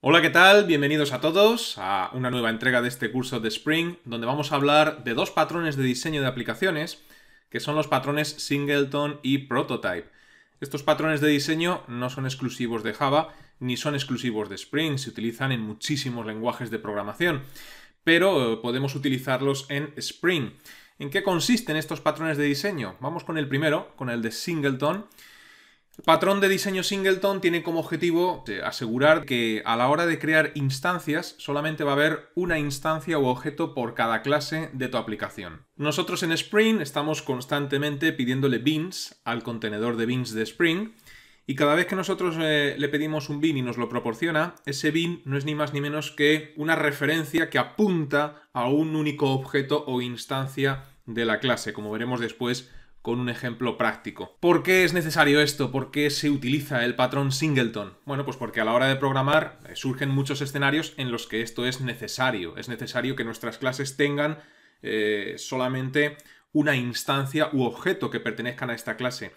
Hola, ¿qué tal? Bienvenidos a todos a una nueva entrega de este curso de Spring, donde vamos a hablar de dos patrones de diseño de aplicaciones, que son los patrones Singleton y Prototype. Estos patrones de diseño no son exclusivos de Java, ni son exclusivos de Spring, se utilizan en muchísimos lenguajes de programación, pero eh, podemos utilizarlos en Spring. ¿En qué consisten estos patrones de diseño? Vamos con el primero, con el de Singleton, patrón de diseño singleton tiene como objetivo eh, asegurar que a la hora de crear instancias solamente va a haber una instancia o objeto por cada clase de tu aplicación. Nosotros en Spring estamos constantemente pidiéndole beans al contenedor de beans de Spring y cada vez que nosotros eh, le pedimos un bin y nos lo proporciona, ese bin no es ni más ni menos que una referencia que apunta a un único objeto o instancia de la clase, como veremos después con un ejemplo práctico. ¿Por qué es necesario esto? ¿Por qué se utiliza el patrón Singleton? Bueno, pues porque a la hora de programar eh, surgen muchos escenarios en los que esto es necesario. Es necesario que nuestras clases tengan eh, solamente una instancia u objeto que pertenezcan a esta clase.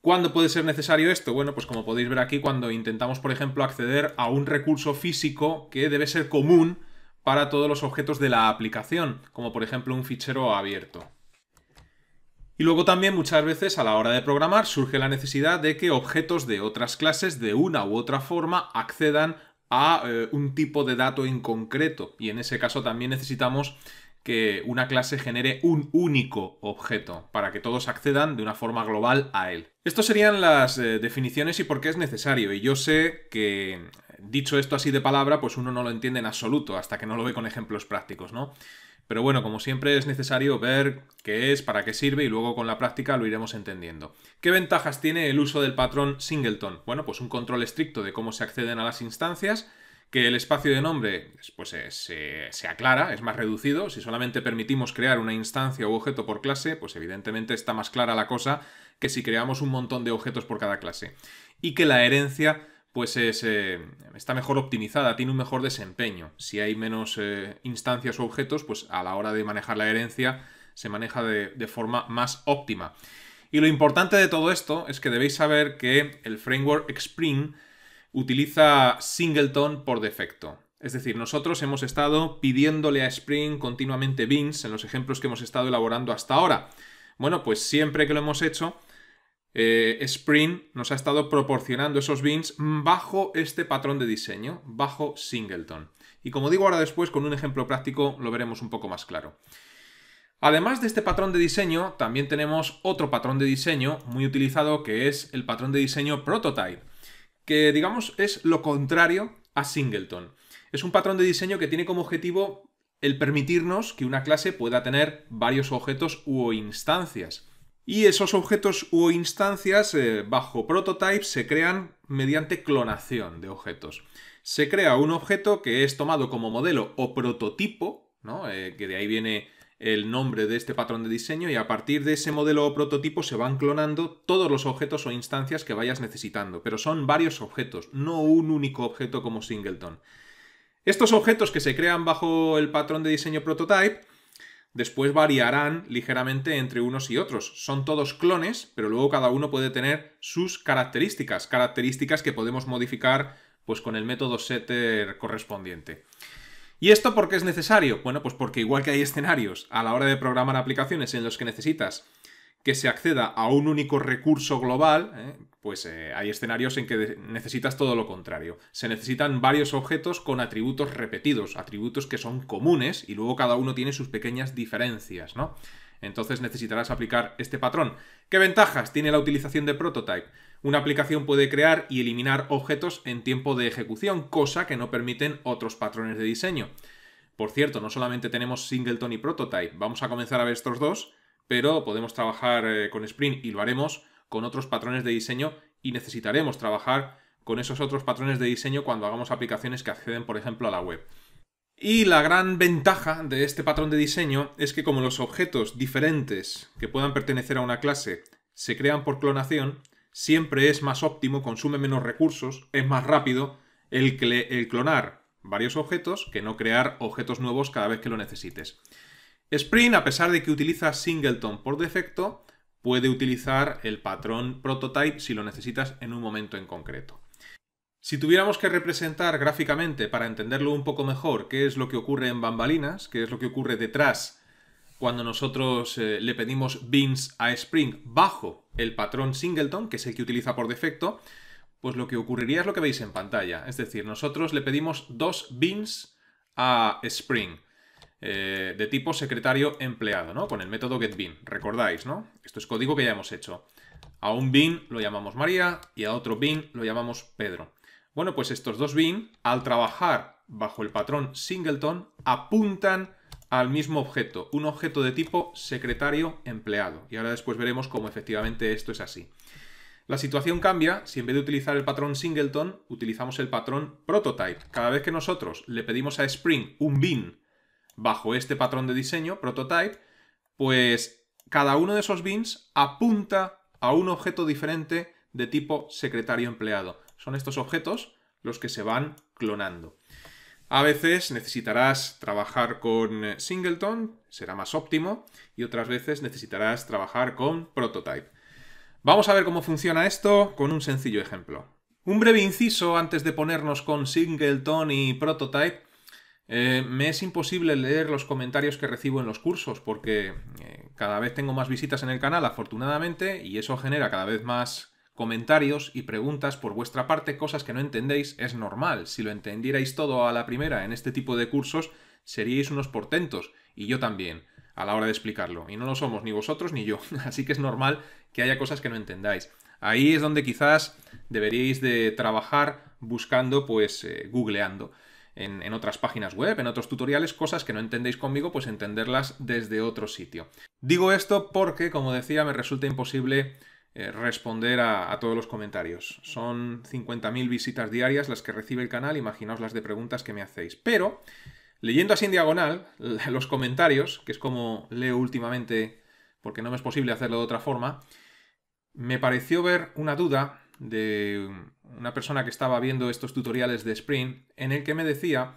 ¿Cuándo puede ser necesario esto? Bueno, pues como podéis ver aquí, cuando intentamos, por ejemplo, acceder a un recurso físico que debe ser común para todos los objetos de la aplicación, como por ejemplo un fichero abierto. Y luego también muchas veces a la hora de programar surge la necesidad de que objetos de otras clases de una u otra forma accedan a eh, un tipo de dato en concreto. Y en ese caso también necesitamos que una clase genere un único objeto para que todos accedan de una forma global a él. Estas serían las eh, definiciones y por qué es necesario. Y yo sé que dicho esto así de palabra, pues uno no lo entiende en absoluto hasta que no lo ve con ejemplos prácticos, ¿no? Pero bueno, como siempre es necesario ver qué es, para qué sirve y luego con la práctica lo iremos entendiendo. ¿Qué ventajas tiene el uso del patrón singleton? Bueno, pues un control estricto de cómo se acceden a las instancias, que el espacio de nombre pues, eh, se, se aclara, es más reducido. Si solamente permitimos crear una instancia u objeto por clase, pues evidentemente está más clara la cosa que si creamos un montón de objetos por cada clase. Y que la herencia pues es, eh, está mejor optimizada, tiene un mejor desempeño. Si hay menos eh, instancias o objetos, pues a la hora de manejar la herencia se maneja de, de forma más óptima. Y lo importante de todo esto es que debéis saber que el framework Spring utiliza Singleton por defecto. Es decir, nosotros hemos estado pidiéndole a Spring continuamente bins en los ejemplos que hemos estado elaborando hasta ahora. Bueno, pues siempre que lo hemos hecho, eh, Spring nos ha estado proporcionando esos bins bajo este patrón de diseño, bajo Singleton. Y como digo ahora después, con un ejemplo práctico lo veremos un poco más claro. Además de este patrón de diseño, también tenemos otro patrón de diseño muy utilizado que es el patrón de diseño prototype, que digamos es lo contrario a Singleton. Es un patrón de diseño que tiene como objetivo el permitirnos que una clase pueda tener varios objetos u instancias. Y esos objetos o instancias eh, bajo prototype se crean mediante clonación de objetos. Se crea un objeto que es tomado como modelo o prototipo, eh, que de ahí viene el nombre de este patrón de diseño y a partir de ese modelo o prototipo se van clonando todos los objetos o instancias que vayas necesitando, pero son varios objetos, no un único objeto como Singleton. Estos objetos que se crean bajo el patrón de diseño prototype Después variarán ligeramente entre unos y otros. Son todos clones, pero luego cada uno puede tener sus características, características que podemos modificar pues con el método setter correspondiente. ¿Y esto por qué es necesario? Bueno, pues porque igual que hay escenarios a la hora de programar aplicaciones en los que necesitas que se acceda a un único recurso global, ¿eh? pues eh, hay escenarios en que necesitas todo lo contrario. Se necesitan varios objetos con atributos repetidos, atributos que son comunes y luego cada uno tiene sus pequeñas diferencias, ¿no? Entonces necesitarás aplicar este patrón. ¿Qué ventajas tiene la utilización de prototype? Una aplicación puede crear y eliminar objetos en tiempo de ejecución, cosa que no permiten otros patrones de diseño. Por cierto, no solamente tenemos Singleton y Prototype, vamos a comenzar a ver estos dos, pero podemos trabajar eh, con Spring y lo haremos con otros patrones de diseño y necesitaremos trabajar con esos otros patrones de diseño cuando hagamos aplicaciones que acceden, por ejemplo, a la web. Y la gran ventaja de este patrón de diseño es que como los objetos diferentes que puedan pertenecer a una clase se crean por clonación, siempre es más óptimo, consume menos recursos, es más rápido el, el clonar varios objetos que no crear objetos nuevos cada vez que lo necesites. Spring, a pesar de que utiliza Singleton por defecto, puede utilizar el patrón prototype si lo necesitas en un momento en concreto. Si tuviéramos que representar gráficamente para entenderlo un poco mejor qué es lo que ocurre en bambalinas, qué es lo que ocurre detrás cuando nosotros eh, le pedimos bins a Spring bajo el patrón Singleton, que es el que utiliza por defecto, pues lo que ocurriría es lo que veis en pantalla. Es decir, nosotros le pedimos dos bins a Spring. Eh, de tipo secretario empleado, ¿no? Con el método getBean, recordáis, ¿no? Esto es código que ya hemos hecho. A un bin lo llamamos María y a otro bin lo llamamos Pedro. Bueno, pues estos dos bin, al trabajar bajo el patrón singleton, apuntan al mismo objeto, un objeto de tipo secretario empleado. Y ahora después veremos cómo efectivamente esto es así. La situación cambia si en vez de utilizar el patrón singleton, utilizamos el patrón prototype. Cada vez que nosotros le pedimos a Spring un bin bajo este patrón de diseño, prototype, pues cada uno de esos bins apunta a un objeto diferente de tipo secretario empleado. Son estos objetos los que se van clonando. A veces necesitarás trabajar con Singleton, será más óptimo, y otras veces necesitarás trabajar con Prototype. Vamos a ver cómo funciona esto con un sencillo ejemplo. Un breve inciso antes de ponernos con Singleton y Prototype eh, me es imposible leer los comentarios que recibo en los cursos porque eh, cada vez tengo más visitas en el canal, afortunadamente, y eso genera cada vez más comentarios y preguntas por vuestra parte, cosas que no entendéis, es normal. Si lo entendierais todo a la primera en este tipo de cursos, seríais unos portentos, y yo también, a la hora de explicarlo. Y no lo somos ni vosotros ni yo, así que es normal que haya cosas que no entendáis. Ahí es donde quizás deberíais de trabajar buscando, pues, eh, googleando en, otras páginas web, en otros tutoriales, cosas que no entendéis conmigo, pues entenderlas desde otro sitio. Digo esto porque, como decía, me resulta imposible eh, responder a, a, todos los comentarios. Son 50.000 visitas diarias las que recibe el canal, imaginaos las de preguntas que me hacéis. Pero, leyendo así en diagonal los comentarios, que es como leo últimamente porque no me es posible hacerlo de otra forma, me pareció ver una duda de una persona que estaba viendo estos tutoriales de Spring, en el que me decía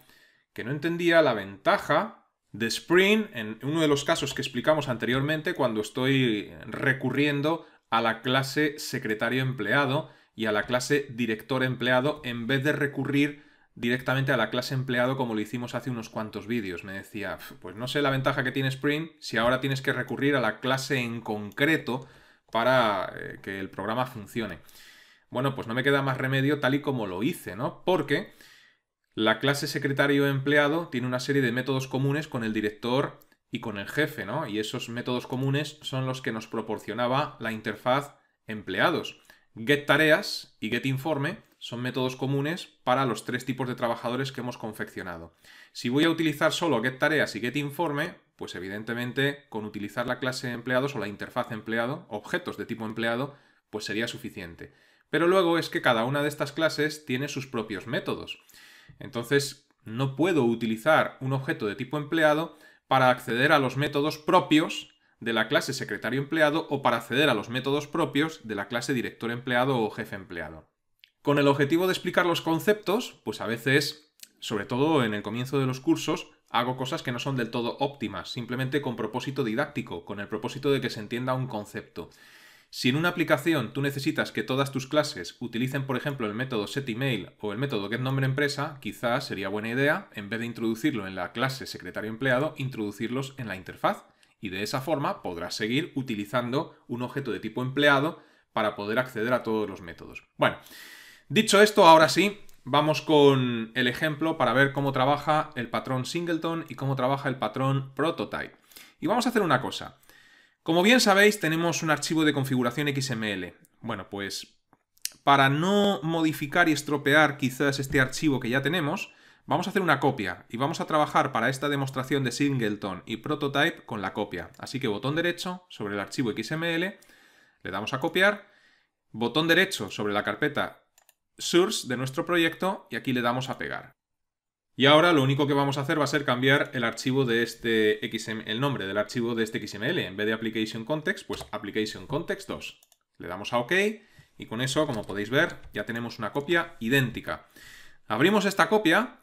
que no entendía la ventaja de Spring en uno de los casos que explicamos anteriormente cuando estoy recurriendo a la clase secretario empleado y a la clase director empleado en vez de recurrir directamente a la clase empleado como lo hicimos hace unos cuantos vídeos. Me decía, pues no sé la ventaja que tiene Spring si ahora tienes que recurrir a la clase en concreto para eh, que el programa funcione. Bueno, pues no me queda más remedio tal y como lo hice, ¿no? Porque la clase secretario empleado tiene una serie de métodos comunes con el director y con el jefe, ¿no? Y esos métodos comunes son los que nos proporcionaba la interfaz empleados. Get tareas y get informe son métodos comunes para los tres tipos de trabajadores que hemos confeccionado. Si voy a utilizar solo get tareas y get informe, pues evidentemente con utilizar la clase empleados o la interfaz empleado, objetos de tipo empleado, pues sería suficiente. Pero luego es que cada una de estas clases tiene sus propios métodos. Entonces, no puedo utilizar un objeto de tipo empleado para acceder a los métodos propios de la clase secretario empleado o para acceder a los métodos propios de la clase director empleado o jefe empleado. Con el objetivo de explicar los conceptos, pues a veces, sobre todo en el comienzo de los cursos, hago cosas que no son del todo óptimas, simplemente con propósito didáctico, con el propósito de que se entienda un concepto. Si en una aplicación tú necesitas que todas tus clases utilicen, por ejemplo, el método setEmail o el método getNombreEmpresa, quizás sería buena idea, en vez de introducirlo en la clase secretario empleado, introducirlos en la interfaz. Y de esa forma podrás seguir utilizando un objeto de tipo empleado para poder acceder a todos los métodos. Bueno, dicho esto, ahora sí, vamos con el ejemplo para ver cómo trabaja el patrón singleton y cómo trabaja el patrón prototype. Y vamos a hacer una cosa. Como bien sabéis, tenemos un archivo de configuración XML. Bueno, pues para no modificar y estropear quizás este archivo que ya tenemos, vamos a hacer una copia y vamos a trabajar para esta demostración de Singleton y Prototype con la copia. Así que botón derecho sobre el archivo XML, le damos a copiar, botón derecho sobre la carpeta source de nuestro proyecto y aquí le damos a pegar. Y ahora lo único que vamos a hacer va a ser cambiar el archivo de este XML, el nombre del archivo de este XML. En vez de application context, pues application 2. Le damos a OK y con eso, como podéis ver, ya tenemos una copia idéntica. Abrimos esta copia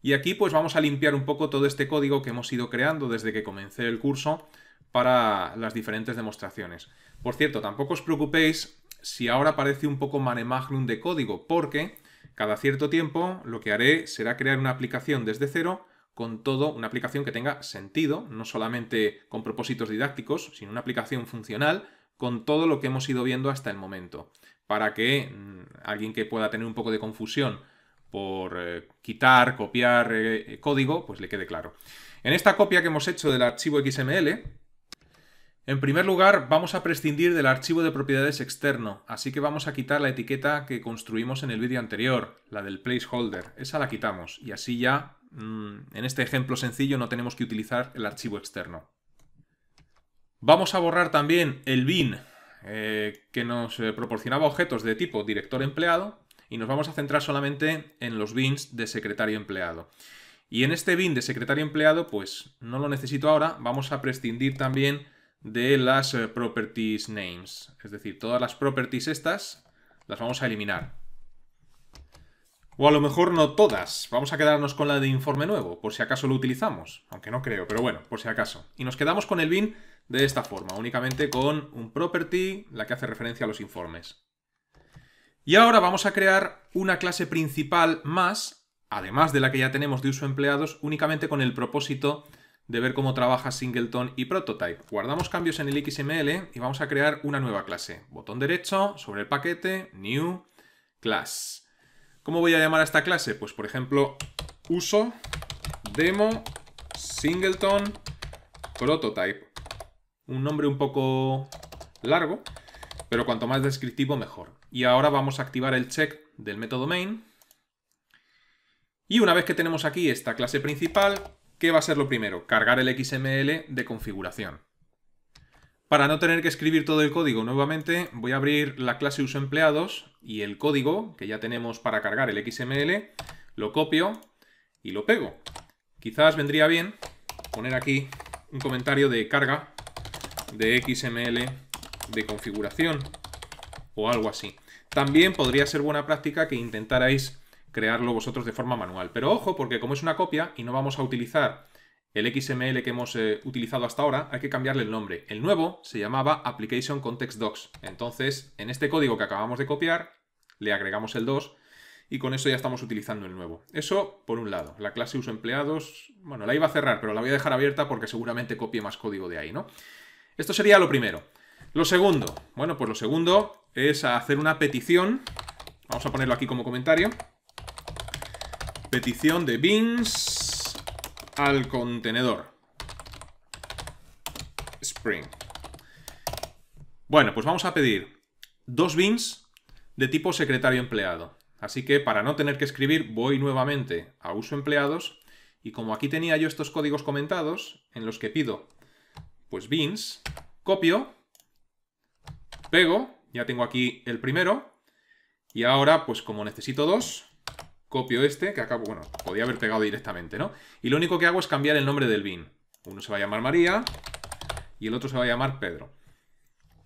y aquí pues vamos a limpiar un poco todo este código que hemos ido creando desde que comencé el curso para las diferentes demostraciones. Por cierto, tampoco os preocupéis si ahora parece un poco manemagrum de código, porque cada cierto tiempo lo que haré será crear una aplicación desde cero, con todo una aplicación que tenga sentido, no solamente con propósitos didácticos, sino una aplicación funcional con todo lo que hemos ido viendo hasta el momento, para que mm, alguien que pueda tener un poco de confusión por eh, quitar, copiar eh, código, pues le quede claro. En esta copia que hemos hecho del archivo XML, en primer lugar, vamos a prescindir del archivo de propiedades externo, así que vamos a quitar la etiqueta que construimos en el vídeo anterior, la del placeholder, esa la quitamos y así ya, mm, en este ejemplo sencillo, no tenemos que utilizar el archivo externo. Vamos a borrar también el bin eh, que nos eh, proporcionaba objetos de tipo director empleado y nos vamos a centrar solamente en los bins de secretario empleado. Y en este bin de secretario empleado, pues no lo necesito ahora, vamos a prescindir también de las eh, properties names. Es decir, todas las properties estas las vamos a eliminar. O a lo mejor no todas. Vamos a quedarnos con la de informe nuevo, por si acaso lo utilizamos. Aunque no creo, pero bueno, por si acaso. Y nos quedamos con el bin de esta forma, únicamente con un property, la que hace referencia a los informes. Y ahora vamos a crear una clase principal más, además de la que ya tenemos de uso empleados, únicamente con el propósito de de ver cómo trabaja Singleton y Prototype. Guardamos cambios en el XML y vamos a crear una nueva clase. Botón derecho, sobre el paquete, New Class. ¿Cómo voy a llamar a esta clase? Pues por ejemplo, uso demo singleton prototype. Un nombre un poco largo, pero cuanto más descriptivo mejor. Y ahora vamos a activar el check del método main. Y una vez que tenemos aquí esta clase principal, ¿Qué va a ser lo primero? Cargar el XML de configuración. Para no tener que escribir todo el código nuevamente, voy a abrir la clase uso empleados y el código que ya tenemos para cargar el XML, lo copio y lo pego. Quizás vendría bien poner aquí un comentario de carga de XML de configuración o algo así. También podría ser buena práctica que intentarais crearlo vosotros de forma manual. Pero ojo, porque como es una copia y no vamos a utilizar el XML que hemos eh, utilizado hasta ahora, hay que cambiarle el nombre. El nuevo se llamaba Application Context Docs. Entonces, en este código que acabamos de copiar, le agregamos el 2 y con eso ya estamos utilizando el nuevo. Eso por un lado. La clase uso empleados, bueno, la iba a cerrar, pero la voy a dejar abierta porque seguramente copie más código de ahí, ¿no? Esto sería lo primero. Lo segundo, bueno, pues lo segundo es hacer una petición. Vamos a ponerlo aquí como comentario. Petición de bins al contenedor. Spring. Bueno, pues vamos a pedir dos bins de tipo secretario empleado. Así que para no tener que escribir, voy nuevamente a uso empleados y como aquí tenía yo estos códigos comentados, en los que pido, pues bins, copio, pego, ya tengo aquí el primero, y ahora, pues como necesito dos, copio este, que acabo, bueno, podía haber pegado directamente, ¿no? Y lo único que hago es cambiar el nombre del bin. Uno se va a llamar María y el otro se va a llamar Pedro.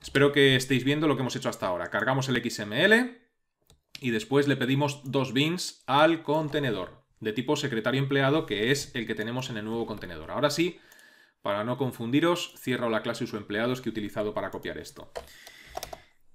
Espero que estéis viendo lo que hemos hecho hasta ahora. Cargamos el XML y después le pedimos dos bins al contenedor de tipo secretario empleado, que es el que tenemos en el nuevo contenedor. Ahora sí, para no confundiros, cierro la clase uso empleados que he utilizado para copiar esto.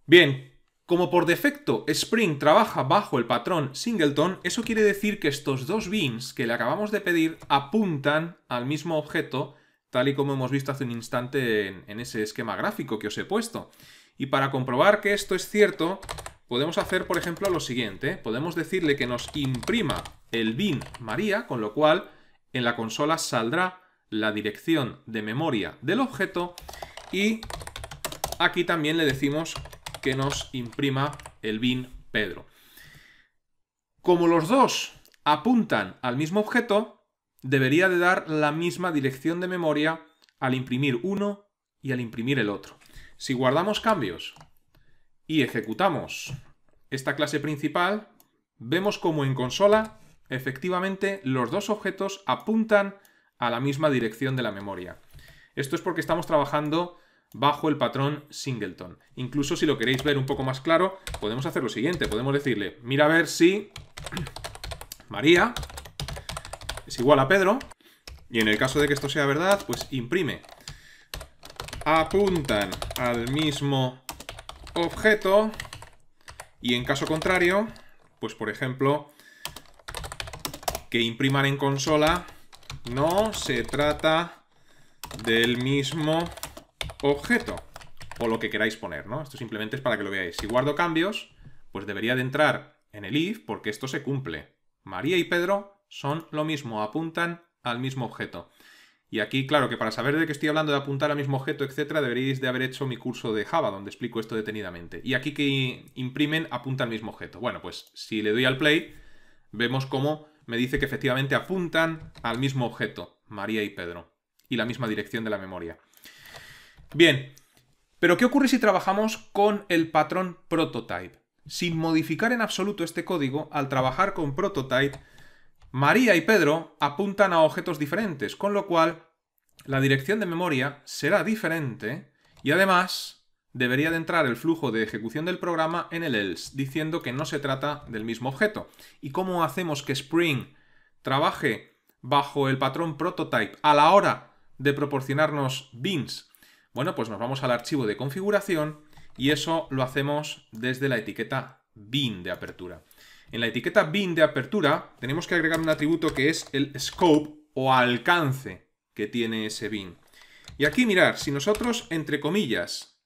Bien, como por defecto Spring trabaja bajo el patrón singleton, eso quiere decir que estos dos beans que le acabamos de pedir apuntan al mismo objeto, tal y como hemos visto hace un instante en, en ese esquema gráfico que os he puesto. Y para comprobar que esto es cierto, podemos hacer, por ejemplo, lo siguiente. Podemos decirle que nos imprima el bin María, con lo cual en la consola saldrá la dirección de memoria del objeto y aquí también le decimos que nos imprima el BIN Pedro. Como los dos apuntan al mismo objeto, debería de dar la misma dirección de memoria al imprimir uno y al imprimir el otro. Si guardamos cambios y ejecutamos esta clase principal, vemos como en consola efectivamente los dos objetos apuntan a la misma dirección de la memoria. Esto es porque estamos trabajando bajo el patrón singleton. Incluso si lo queréis ver un poco más claro, podemos hacer lo siguiente. Podemos decirle, mira a ver si María es igual a Pedro. Y en el caso de que esto sea verdad, pues imprime. Apuntan al mismo objeto. Y en caso contrario, pues por ejemplo, que impriman en consola. No se trata del mismo objeto o lo que queráis poner, ¿no? Esto simplemente es para que lo veáis. Si guardo cambios, pues debería de entrar en el if porque esto se cumple. María y Pedro son lo mismo, apuntan al mismo objeto. Y aquí, claro, que para saber de qué estoy hablando de apuntar al mismo objeto, etcétera, deberíais de haber hecho mi curso de Java, donde explico esto detenidamente. Y aquí que imprimen apunta al mismo objeto. Bueno, pues si le doy al play, vemos cómo me dice que efectivamente apuntan al mismo objeto, María y Pedro, y la misma dirección de la memoria. Bien, pero ¿qué ocurre si trabajamos con el patrón prototype? Sin modificar en absoluto este código, al trabajar con prototype, María y Pedro apuntan a objetos diferentes, con lo cual la dirección de memoria será diferente y además debería de entrar el flujo de ejecución del programa en el else, diciendo que no se trata del mismo objeto. ¿Y cómo hacemos que Spring trabaje bajo el patrón prototype a la hora de proporcionarnos bins bueno, pues nos vamos al archivo de configuración y eso lo hacemos desde la etiqueta bin de apertura. En la etiqueta bin de apertura tenemos que agregar un atributo que es el scope o alcance que tiene ese bin. Y aquí mirar, si nosotros entre comillas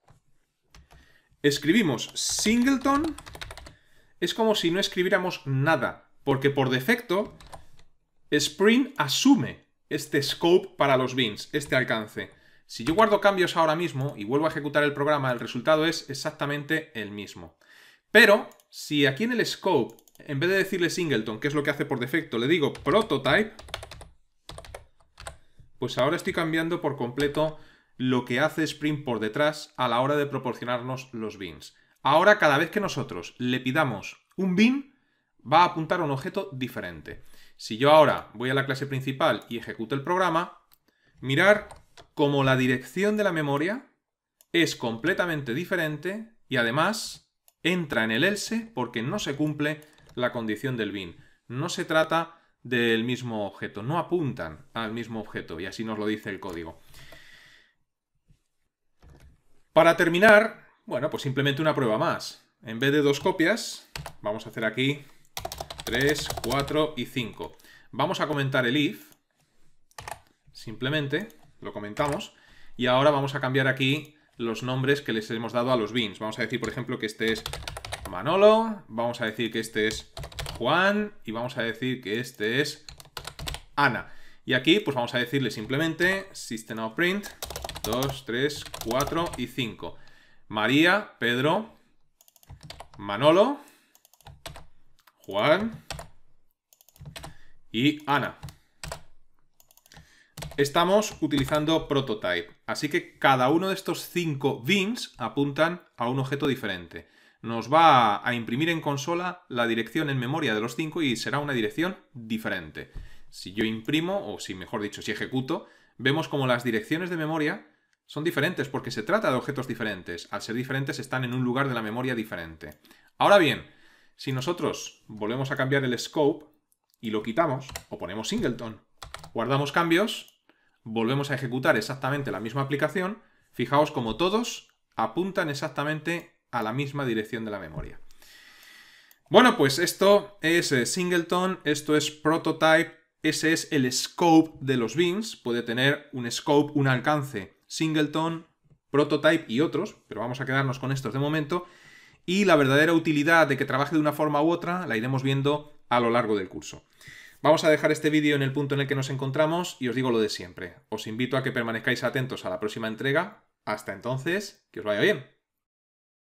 escribimos singleton, es como si no escribiéramos nada, porque por defecto Spring asume este scope para los bins, este alcance. Si yo guardo cambios ahora mismo y vuelvo a ejecutar el programa, el resultado es exactamente el mismo. Pero si aquí en el scope, en vez de decirle singleton, que es lo que hace por defecto, le digo prototype, pues ahora estoy cambiando por completo lo que hace Spring por detrás a la hora de proporcionarnos los bins. Ahora cada vez que nosotros le pidamos un bin, va a apuntar a un objeto diferente. Si yo ahora voy a la clase principal y ejecuto el programa, mirar como la dirección de la memoria es completamente diferente y además entra en el else porque no se cumple la condición del bin. No se trata del mismo objeto, no apuntan al mismo objeto y así nos lo dice el código. Para terminar, bueno, pues simplemente una prueba más. En vez de dos copias, vamos a hacer aquí 3, 4 y 5. Vamos a comentar el if, simplemente, lo comentamos. Y ahora vamos a cambiar aquí los nombres que les hemos dado a los bins. Vamos a decir, por ejemplo, que este es Manolo, vamos a decir que este es Juan y vamos a decir que este es Ana. Y aquí, pues vamos a decirle simplemente system of print 2, 3, 4 y 5. María, Pedro, Manolo, Juan y Ana estamos utilizando prototype. Así que cada uno de estos cinco bins apuntan a un objeto diferente. Nos va a imprimir en consola la dirección en memoria de los cinco y será una dirección diferente. Si yo imprimo, o si mejor dicho, si ejecuto, vemos como las direcciones de memoria son diferentes porque se trata de objetos diferentes. Al ser diferentes están en un lugar de la memoria diferente. Ahora bien, si nosotros volvemos a cambiar el scope y lo quitamos o ponemos singleton, guardamos cambios, volvemos a ejecutar exactamente la misma aplicación, fijaos como todos apuntan exactamente a la misma dirección de la memoria. Bueno, pues esto es eh, Singleton, esto es Prototype, ese es el scope de los beans, puede tener un scope, un alcance, Singleton, Prototype y otros, pero vamos a quedarnos con estos de momento. Y la verdadera utilidad de que trabaje de una forma u otra la iremos viendo a lo largo del curso. Vamos a dejar este vídeo en el punto en el que nos encontramos y os digo lo de siempre. Os invito a que permanezcáis atentos a la próxima entrega. Hasta entonces, que os vaya bien.